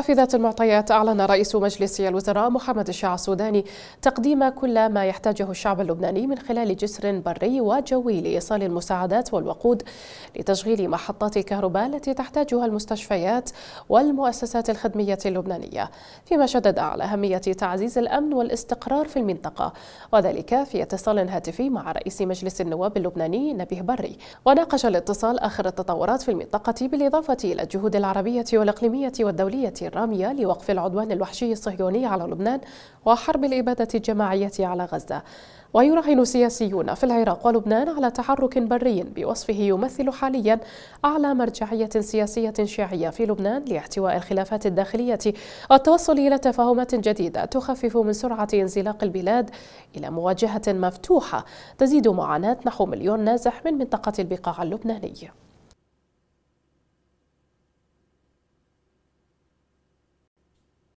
ذات المعطيات أعلن رئيس مجلس الوزراء محمد الشاع السوداني تقديم كل ما يحتاجه الشعب اللبناني من خلال جسر بري وجوي لإيصال المساعدات والوقود لتشغيل محطات الكهرباء التي تحتاجها المستشفيات والمؤسسات الخدمية اللبنانية فيما شدد على أهمية تعزيز الأمن والاستقرار في المنطقة وذلك في اتصال هاتفي مع رئيس مجلس النواب اللبناني نبيه بري وناقش الاتصال آخر التطورات في المنطقة بالإضافة إلى الجهود العربية والإقليمية والدولية الرامية لوقف العدوان الوحشي الصهيوني على لبنان وحرب الإبادة الجماعية على غزة ويراهن سياسيون في العراق ولبنان على تحرك بري بوصفه يمثل حاليا أعلى مرجعية سياسية شيعية في لبنان لاحتواء الخلافات الداخلية والتوصل إلى تفاهمات جديدة تخفف من سرعة انزلاق البلاد إلى مواجهة مفتوحة تزيد معاناة نحو مليون نازح من منطقة البقاع اللبنانية